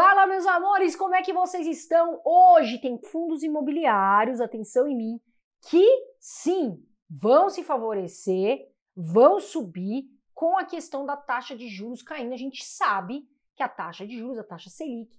Fala, meus amores, como é que vocês estão? Hoje tem fundos imobiliários, atenção em mim, que sim vão se favorecer, vão subir com a questão da taxa de juros caindo. A gente sabe que a taxa de juros, a taxa Selic,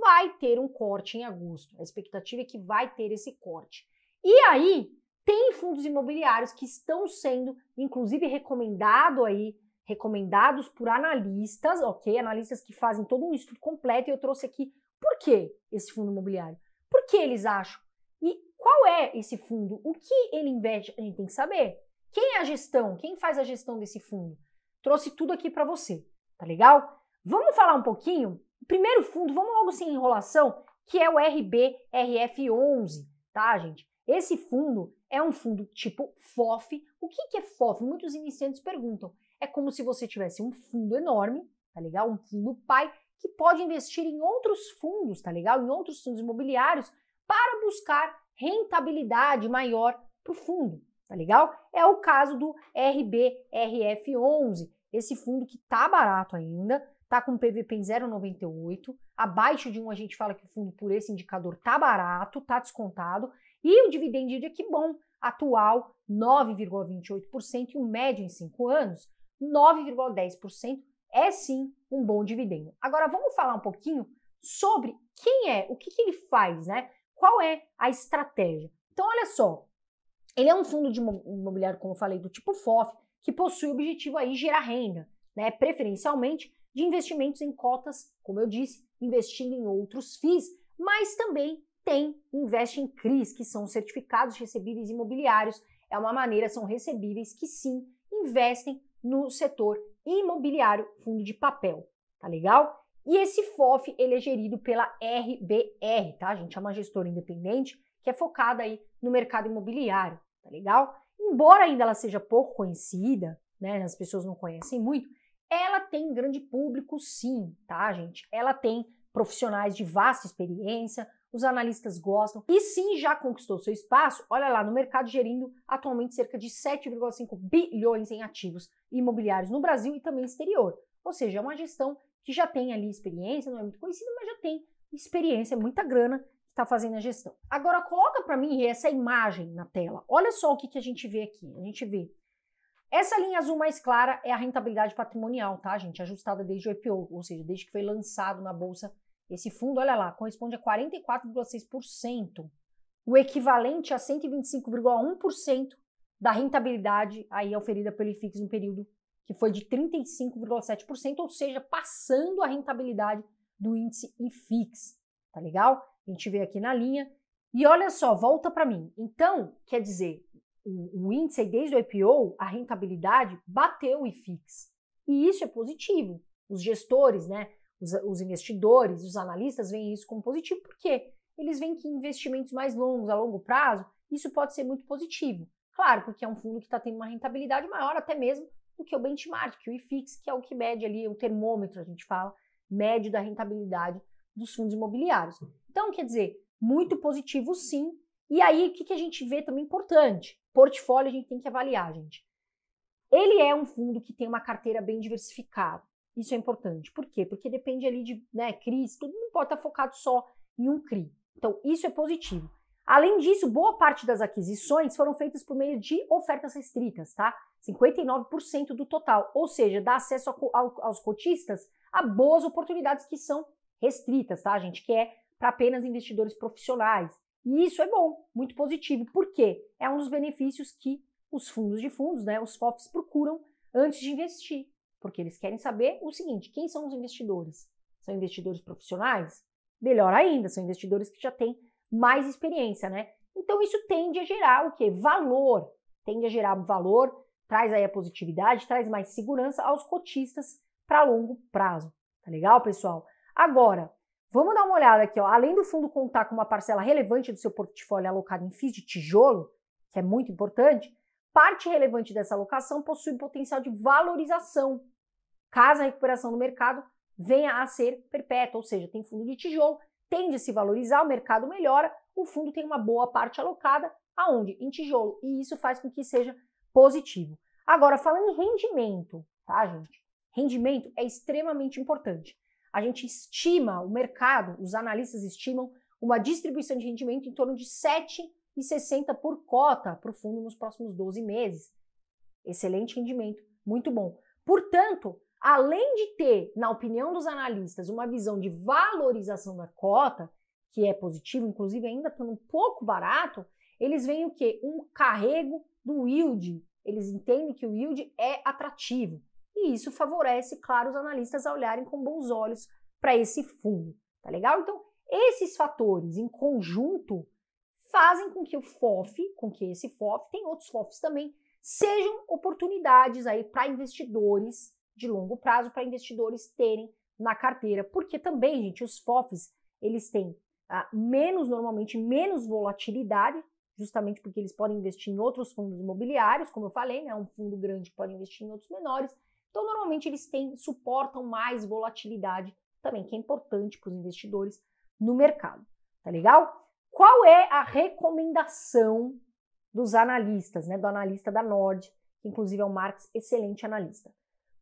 vai ter um corte em agosto. A expectativa é que vai ter esse corte. E aí, tem fundos imobiliários que estão sendo, inclusive, recomendado aí recomendados por analistas, ok? Analistas que fazem todo um estudo completo e eu trouxe aqui por que esse fundo imobiliário? Por que eles acham? E qual é esse fundo? O que ele investe? A gente tem que saber. Quem é a gestão? Quem faz a gestão desse fundo? Trouxe tudo aqui para você, tá legal? Vamos falar um pouquinho? Primeiro fundo, vamos logo sem enrolação, que é o RBRF11, tá, gente? Esse fundo é um fundo tipo FOF. O que, que é FOF? Muitos iniciantes perguntam. É como se você tivesse um fundo enorme, tá legal? Um fundo pai que pode investir em outros fundos, tá legal? Em outros fundos imobiliários para buscar rentabilidade maior para o fundo, tá legal? É o caso do RBRF11, esse fundo que tá barato ainda, tá com PVP em 0,98, abaixo de um a gente fala que o fundo por esse indicador tá barato, tá descontado, e o dividendo de que bom, atual 9,28% e o médio em 5 anos 9,10% é sim um bom dividendo. Agora vamos falar um pouquinho sobre quem é, o que, que ele faz, né? Qual é a estratégia? Então, olha só, ele é um fundo de imobiliário, como eu falei, do tipo FOF, que possui o objetivo aí gerar renda, né? Preferencialmente de investimentos em cotas, como eu disse, investindo em outros FIIs, mas também tem investe em CRIs, que são certificados recebíveis imobiliários. É uma maneira, são recebíveis que sim investem no setor imobiliário, fundo de papel, tá legal? E esse FOF ele é gerido pela RBR, tá, gente? É uma gestora independente que é focada aí no mercado imobiliário, tá legal? Embora ainda ela seja pouco conhecida, né, as pessoas não conhecem muito, ela tem grande público sim, tá, gente? Ela tem profissionais de vasta experiência, os analistas gostam. E sim, já conquistou seu espaço, olha lá, no mercado gerindo atualmente cerca de 7,5 bilhões em ativos imobiliários no Brasil e também exterior. Ou seja, é uma gestão que já tem ali experiência, não é muito conhecida, mas já tem experiência, muita grana que está fazendo a gestão. Agora, coloca para mim essa imagem na tela. Olha só o que, que a gente vê aqui. A gente vê essa linha azul mais clara é a rentabilidade patrimonial, tá, gente? Ajustada desde o IPO, ou seja, desde que foi lançado na bolsa esse fundo, olha lá, corresponde a 44,6%, o equivalente a 125,1% da rentabilidade aí oferida pelo IFIX no período que foi de 35,7%, ou seja, passando a rentabilidade do índice IFIX, tá legal? A gente vê aqui na linha. E olha só, volta para mim. Então, quer dizer, o, o índice desde o IPO, a rentabilidade bateu o IFIX. E isso é positivo. Os gestores, né, os, os investidores, os analistas veem isso como positivo, porque eles veem que investimentos mais longos, a longo prazo, isso pode ser muito positivo. Claro, porque é um fundo que está tendo uma rentabilidade maior até mesmo do que o benchmark, que o IFIX, que é o que mede ali, o termômetro, a gente fala, médio da rentabilidade dos fundos imobiliários. Então, quer dizer, muito positivo sim. E aí, o que, que a gente vê também importante? Portfólio a gente tem que avaliar, gente. Ele é um fundo que tem uma carteira bem diversificada. Isso é importante. Por quê? Porque depende ali de né, CRIs, todo mundo pode estar tá focado só em um CRI. Então, isso é positivo. Além disso, boa parte das aquisições foram feitas por meio de ofertas restritas, tá? 59% do total, ou seja, dá acesso aos cotistas a boas oportunidades que são restritas, tá, gente? Que é para apenas investidores profissionais. E isso é bom, muito positivo, Por quê? é um dos benefícios que os fundos de fundos, né, os FOFs, procuram antes de investir. Porque eles querem saber o seguinte: quem são os investidores? São investidores profissionais? Melhor ainda, são investidores que já têm mais experiência, né? Então isso tende a gerar o que? Valor. Tende a gerar valor, traz aí a positividade, traz mais segurança aos cotistas para longo prazo. Tá legal, pessoal? Agora, vamos dar uma olhada aqui, ó. Além do fundo contar com uma parcela relevante do seu portfólio alocado em FIIs de tijolo, que é muito importante, parte relevante dessa alocação possui potencial de valorização caso a recuperação do mercado venha a ser perpétua, ou seja, tem fundo de tijolo, tende a se valorizar, o mercado melhora, o fundo tem uma boa parte alocada aonde? Em tijolo, e isso faz com que seja positivo. Agora, falando em rendimento, tá, gente? Rendimento é extremamente importante. A gente estima o mercado, os analistas estimam uma distribuição de rendimento em torno de 7,60 por cota para o fundo nos próximos 12 meses. Excelente rendimento, muito bom. Portanto, além de ter, na opinião dos analistas, uma visão de valorização da cota, que é positivo, inclusive ainda estando um pouco barato, eles veem o quê? Um carrego do yield. Eles entendem que o yield é atrativo. E isso favorece, claro, os analistas a olharem com bons olhos para esse fundo. Tá legal? Então, esses fatores em conjunto fazem com que o FOF, com que esse FOF, tem outros FOFs também, sejam oportunidades aí para investidores de longo prazo para investidores terem na carteira, porque também, gente, os FOFs, eles têm ah, menos, normalmente, menos volatilidade, justamente porque eles podem investir em outros fundos imobiliários, como eu falei, né, um fundo grande pode investir em outros menores, então normalmente eles têm, suportam mais volatilidade também, que é importante para os investidores no mercado, tá legal? Qual é a recomendação dos analistas, né, do analista da Nord, que inclusive é um Marx, excelente analista?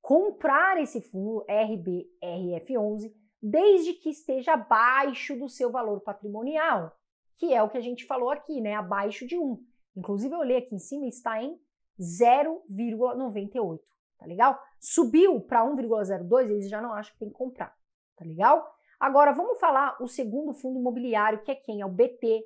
comprar esse fundo RBRF11 desde que esteja abaixo do seu valor patrimonial, que é o que a gente falou aqui, né? Abaixo de 1. Inclusive, eu olhei aqui em cima está em 0,98, tá legal? Subiu para 1,02, eles já não acham que tem que comprar, tá legal? Agora, vamos falar o segundo fundo imobiliário, que é quem? É o BT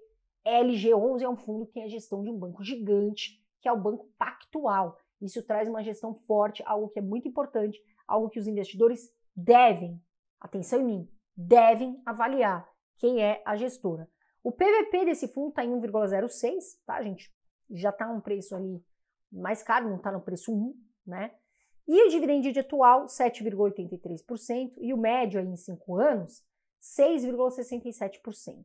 LG11, é um fundo que tem é a gestão de um banco gigante, que é o Banco Pactual. Isso traz uma gestão forte, algo que é muito importante, algo que os investidores devem, atenção em mim, devem avaliar quem é a gestora. O PVP desse fundo está em 1,06, tá, gente? Já está um preço ali mais caro, não está no preço 1, né? E o dividendo de atual, 7,83%, e o médio aí em 5 anos, 6,67%,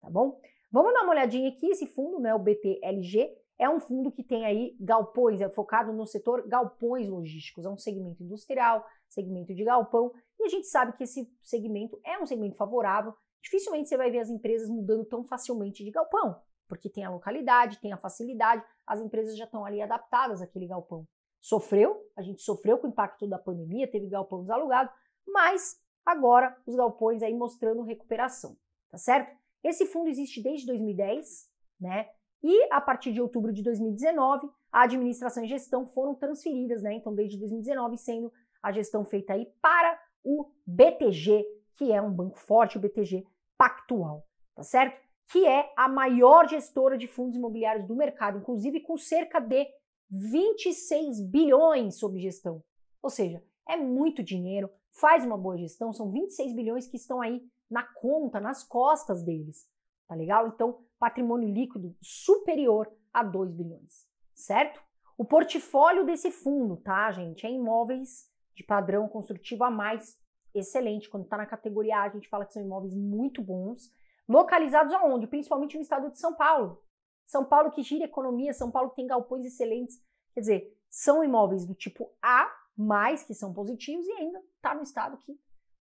tá bom? Vamos dar uma olhadinha aqui, esse fundo, né, o BTLG, é um fundo que tem aí galpões, é focado no setor galpões logísticos, é um segmento industrial, segmento de galpão, e a gente sabe que esse segmento é um segmento favorável. Dificilmente você vai ver as empresas mudando tão facilmente de galpão, porque tem a localidade, tem a facilidade, as empresas já estão ali adaptadas àquele galpão. Sofreu, a gente sofreu com o impacto da pandemia, teve galpão desalugado, mas agora os galpões aí mostrando recuperação, tá certo? Esse fundo existe desde 2010, né? E a partir de outubro de 2019, a administração e gestão foram transferidas, né? Então, desde 2019, sendo a gestão feita aí para o BTG, que é um banco forte, o BTG Pactual, tá certo? Que é a maior gestora de fundos imobiliários do mercado, inclusive com cerca de 26 bilhões sob gestão. Ou seja, é muito dinheiro, faz uma boa gestão, são 26 bilhões que estão aí na conta, nas costas deles tá legal? Então, patrimônio líquido superior a 2 bilhões, certo? O portfólio desse fundo, tá, gente, é imóveis de padrão construtivo a mais excelente. Quando está na categoria A, a gente fala que são imóveis muito bons, localizados aonde? Principalmente no estado de São Paulo. São Paulo que gira economia, São Paulo que tem galpões excelentes. Quer dizer, são imóveis do tipo A, mais que são positivos, e ainda está no estado que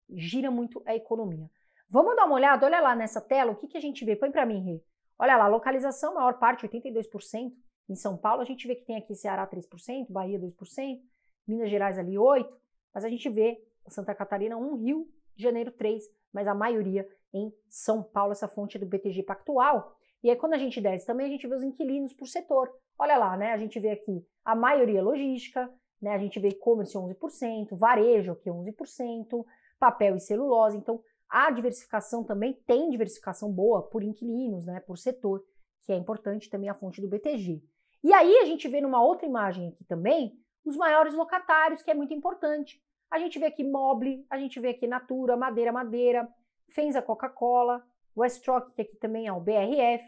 gira muito a economia. Vamos dar uma olhada, olha lá nessa tela, o que, que a gente vê? Põe para mim, Rê. Olha lá, localização, maior parte, 82%. Em São Paulo, a gente vê que tem aqui Ceará 3%, Bahia 2%, Minas Gerais ali 8%, mas a gente vê Santa Catarina 1, Rio de Janeiro 3%, mas a maioria em São Paulo, essa fonte é do BTG Pactual. E aí, quando a gente desce também, a gente vê os inquilinos por setor. Olha lá, né? A gente vê aqui a maioria logística, né? A gente vê e-commerce 11%, varejo aqui 11%, papel e celulose. Então, Há diversificação também, tem diversificação boa por inquilinos, né, por setor, que é importante também a fonte do BTG. E aí a gente vê numa outra imagem aqui também os maiores locatários, que é muito importante. A gente vê aqui Mobile, a gente vê aqui Natura, Madeira Madeira, Fenza Coca-Cola, Westrock, que aqui também é o BRF,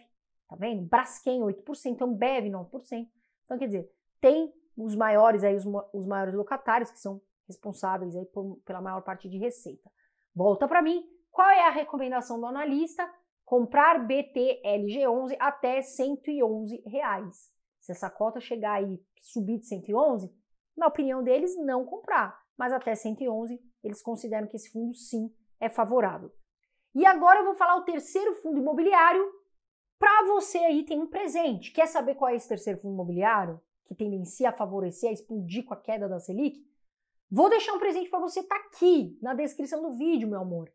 tá vendo? Braskem 8%, Ambev 9%. Então, quer dizer, tem os maiores aí, os, os maiores locatários que são responsáveis aí por, pela maior parte de receita. Volta para mim, qual é a recomendação do analista? Comprar BTLG11 até 111 reais. Se essa cota chegar e subir de 111, na opinião deles, não comprar. Mas até 111, eles consideram que esse fundo sim é favorável. E agora eu vou falar o terceiro fundo imobiliário. Para você aí tem um presente. Quer saber qual é esse terceiro fundo imobiliário que tendencia a favorecer, a explodir com a queda da Selic? Vou deixar um presente para você tá aqui na descrição do vídeo, meu amor.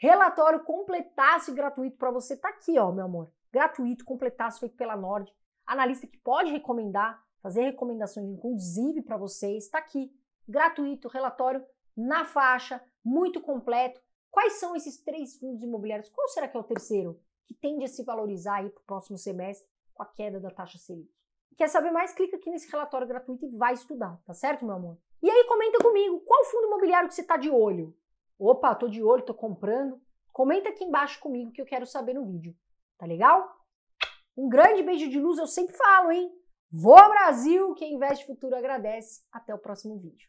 Relatório completaço e gratuito para você. Tá aqui, ó, meu amor. Gratuito, completaço, feito pela Nord. Analista que pode recomendar, fazer recomendações, inclusive, para vocês. Tá aqui. Gratuito, relatório na faixa, muito completo. Quais são esses três fundos imobiliários? Qual será que é o terceiro? Que tende a se valorizar aí para o próximo semestre com a queda da taxa Selic. Quer saber mais? Clica aqui nesse relatório gratuito e vai estudar, tá certo, meu amor? E aí comenta comigo, qual fundo imobiliário que você está de olho? Opa, tô de olho, tô comprando. Comenta aqui embaixo comigo que eu quero saber no vídeo. Tá legal? Um grande beijo de luz, eu sempre falo, hein? Vou Brasil, quem investe futuro agradece. Até o próximo vídeo.